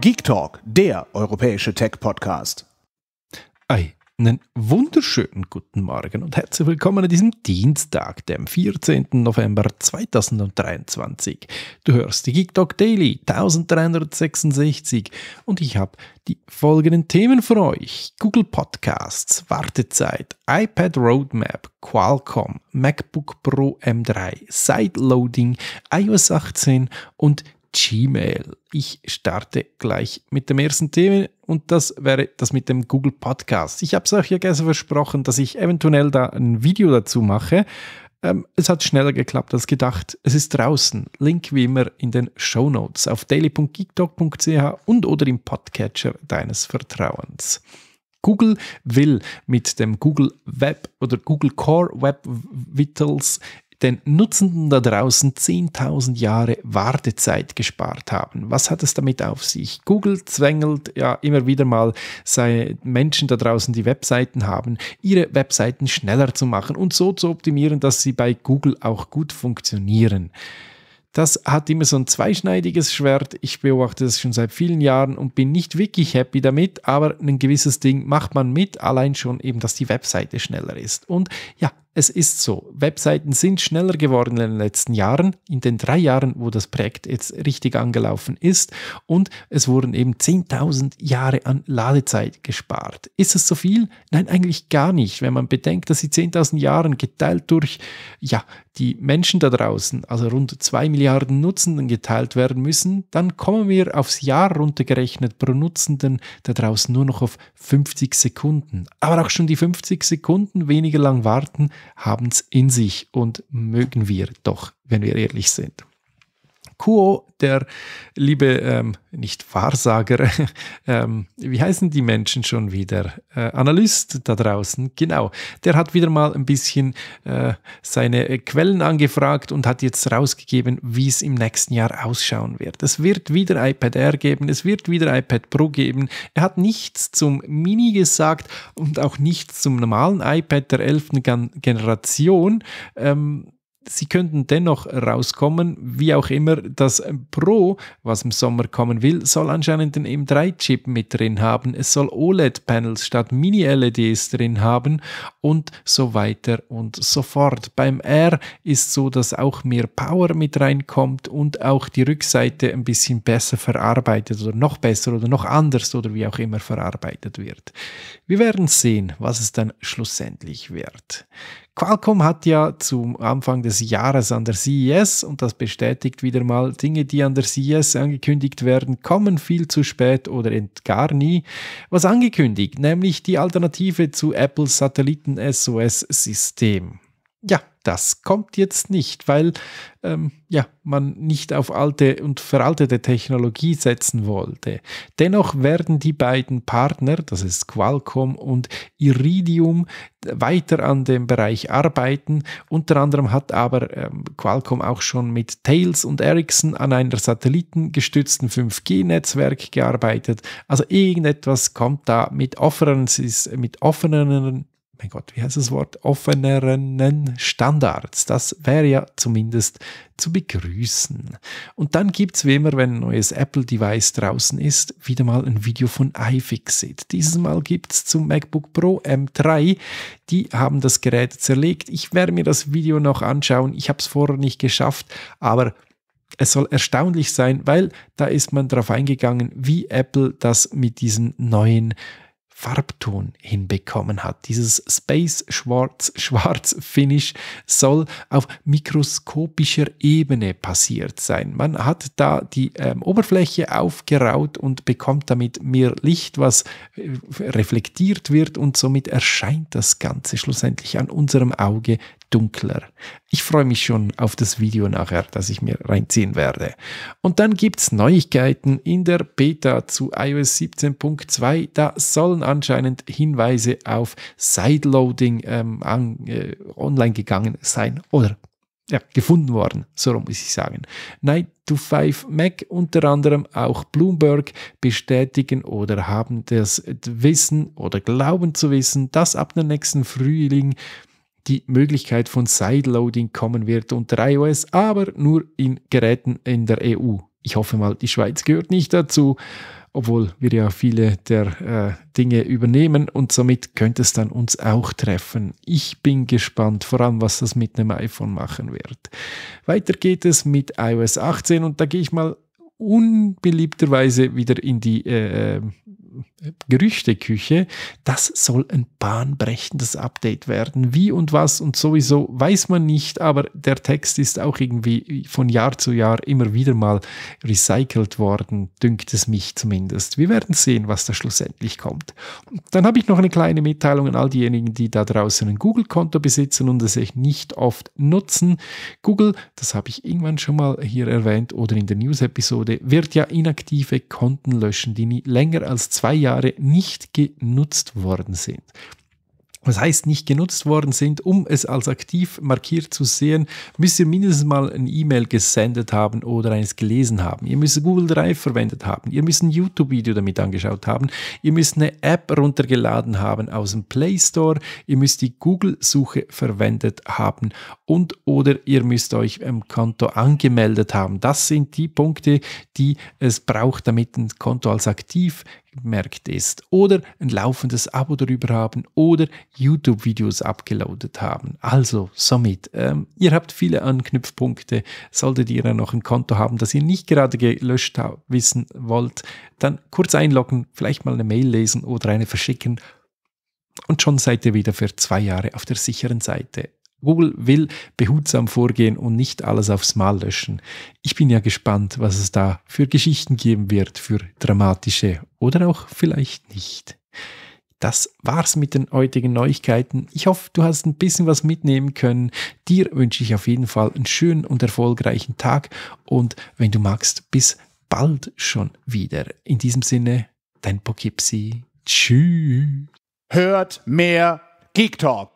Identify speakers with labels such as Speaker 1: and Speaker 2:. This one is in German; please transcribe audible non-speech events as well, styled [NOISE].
Speaker 1: Geek Talk, der europäische Tech-Podcast. Einen wunderschönen guten Morgen und herzlich willkommen an diesem Dienstag, dem 14. November 2023. Du hörst die Geek Talk Daily 1366 und ich habe die folgenden Themen für euch. Google Podcasts, Wartezeit, iPad Roadmap, Qualcomm, MacBook Pro M3, Sideloading, iOS 18 und Gmail. Ich starte gleich mit dem ersten Thema und das wäre das mit dem Google Podcast. Ich habe es euch ja gestern versprochen, dass ich eventuell da ein Video dazu mache. Ähm, es hat schneller geklappt als gedacht. Es ist draußen. Link wie immer in den Show Notes auf daily.geektalk.ch und oder im Podcatcher deines Vertrauens. Google will mit dem Google Web oder Google Core Web Vitals den Nutzenden da draußen 10.000 Jahre Wartezeit gespart haben. Was hat es damit auf sich? Google zwängelt ja immer wieder mal Menschen da draußen, die Webseiten haben, ihre Webseiten schneller zu machen und so zu optimieren, dass sie bei Google auch gut funktionieren. Das hat immer so ein zweischneidiges Schwert. Ich beobachte das schon seit vielen Jahren und bin nicht wirklich happy damit, aber ein gewisses Ding macht man mit, allein schon eben, dass die Webseite schneller ist. Und ja, es ist so, Webseiten sind schneller geworden in den letzten Jahren, in den drei Jahren, wo das Projekt jetzt richtig angelaufen ist und es wurden eben 10.000 Jahre an Ladezeit gespart. Ist es so viel? Nein, eigentlich gar nicht, wenn man bedenkt, dass die 10.000 Jahre geteilt durch, ja, die Menschen da draußen, also rund 2 Milliarden Nutzenden geteilt werden müssen, dann kommen wir aufs Jahr runtergerechnet pro Nutzenden da draußen nur noch auf 50 Sekunden. Aber auch schon die 50 Sekunden weniger lang warten, haben es in sich und mögen wir doch, wenn wir ehrlich sind. Kuo, der liebe, ähm, nicht Wahrsager, [LAUGHS] ähm, wie heißen die Menschen schon wieder? Äh, Analyst da draußen, genau. Der hat wieder mal ein bisschen äh, seine Quellen angefragt und hat jetzt rausgegeben, wie es im nächsten Jahr ausschauen wird. Es wird wieder iPad Air geben, es wird wieder iPad Pro geben. Er hat nichts zum Mini gesagt und auch nichts zum normalen iPad der 11. Gen Generation. Ähm, Sie könnten dennoch rauskommen, wie auch immer. Das Pro, was im Sommer kommen will, soll anscheinend den M3-Chip mit drin haben. Es soll OLED-Panels statt Mini-LEDs drin haben und so weiter und so fort. Beim R ist so, dass auch mehr Power mit reinkommt und auch die Rückseite ein bisschen besser verarbeitet oder noch besser oder noch anders oder wie auch immer verarbeitet wird. Wir werden sehen, was es dann schlussendlich wird. Qualcomm hat ja zum Anfang des Jahres an der CES, und das bestätigt wieder mal, Dinge, die an der CES angekündigt werden, kommen viel zu spät oder gar nie, was angekündigt, nämlich die Alternative zu Apples Satelliten-SOS-System. Ja, das kommt jetzt nicht, weil ähm, ja, man nicht auf alte und veraltete Technologie setzen wollte. Dennoch werden die beiden Partner, das ist Qualcomm und Iridium, weiter an dem Bereich arbeiten. Unter anderem hat aber ähm, Qualcomm auch schon mit Tails und Ericsson an einer satellitengestützten 5G-Netzwerk gearbeitet. Also irgendetwas kommt da mit offenen, mit offenen mein Gott, wie heißt das Wort, offeneren Standards. Das wäre ja zumindest zu begrüßen. Und dann gibt es, wie immer, wenn ein neues Apple-Device draußen ist, wieder mal ein Video von iFixit. Dieses Mal gibt es zum MacBook Pro M3. Die haben das Gerät zerlegt. Ich werde mir das Video noch anschauen. Ich habe es vorher nicht geschafft, aber es soll erstaunlich sein, weil da ist man darauf eingegangen, wie Apple das mit diesen neuen Farbton hinbekommen hat. Dieses Space Schwarz Schwarz Finish soll auf mikroskopischer Ebene passiert sein. Man hat da die ähm, Oberfläche aufgeraut und bekommt damit mehr Licht, was äh, reflektiert wird und somit erscheint das Ganze schlussendlich an unserem Auge dunkler. Ich freue mich schon auf das Video nachher, das ich mir reinziehen werde. Und dann gibt es Neuigkeiten in der Beta zu iOS 17.2. Da sollen anscheinend Hinweise auf Sideloading ähm, an, äh, online gegangen sein oder ja, gefunden worden, so muss ich sagen. Night to 5 Mac, unter anderem auch Bloomberg, bestätigen oder haben das Wissen oder glauben zu wissen, dass ab dem nächsten Frühling die Möglichkeit von Sideloading kommen wird unter iOS, aber nur in Geräten in der EU. Ich hoffe mal, die Schweiz gehört nicht dazu, obwohl wir ja viele der äh, Dinge übernehmen und somit könnte es dann uns auch treffen. Ich bin gespannt, vor allem was das mit einem iPhone machen wird. Weiter geht es mit iOS 18 und da gehe ich mal unbeliebterweise wieder in die äh, Gerüchteküche, das soll ein bahnbrechendes Update werden. Wie und was und sowieso weiß man nicht, aber der Text ist auch irgendwie von Jahr zu Jahr immer wieder mal recycelt worden, dünkt es mich zumindest. Wir werden sehen, was da schlussendlich kommt. Dann habe ich noch eine kleine Mitteilung an all diejenigen, die da draußen ein Google-Konto besitzen und es nicht oft nutzen. Google, das habe ich irgendwann schon mal hier erwähnt oder in der News-Episode, wird ja inaktive Konten löschen, die nie länger als zwei zwei Jahre nicht genutzt worden sind. Was heißt, nicht genutzt worden sind, um es als aktiv markiert zu sehen, müsst ihr mindestens mal ein E-Mail gesendet haben oder eines gelesen haben. Ihr müsst Google Drive verwendet haben. Ihr müsst ein YouTube-Video damit angeschaut haben. Ihr müsst eine App runtergeladen haben aus dem Play Store. Ihr müsst die Google-Suche verwendet haben und oder ihr müsst euch im Konto angemeldet haben. Das sind die Punkte, die es braucht, damit ein Konto als aktiv Markt ist oder ein laufendes Abo darüber haben oder YouTube-Videos abgeloadet haben. Also, somit, ähm, ihr habt viele Anknüpfpunkte. Solltet ihr noch ein Konto haben, das ihr nicht gerade gelöscht wissen wollt, dann kurz einloggen, vielleicht mal eine Mail lesen oder eine verschicken. Und schon seid ihr wieder für zwei Jahre auf der sicheren Seite. Google will behutsam vorgehen und nicht alles aufs Mal löschen. Ich bin ja gespannt, was es da für Geschichten geben wird, für dramatische oder auch vielleicht nicht. Das war's mit den heutigen Neuigkeiten. Ich hoffe, du hast ein bisschen was mitnehmen können. Dir wünsche ich auf jeden Fall einen schönen und erfolgreichen Tag und wenn du magst, bis bald schon wieder. In diesem Sinne, dein Poughkeepsie. Tschüss. Hört mehr Geek Talk.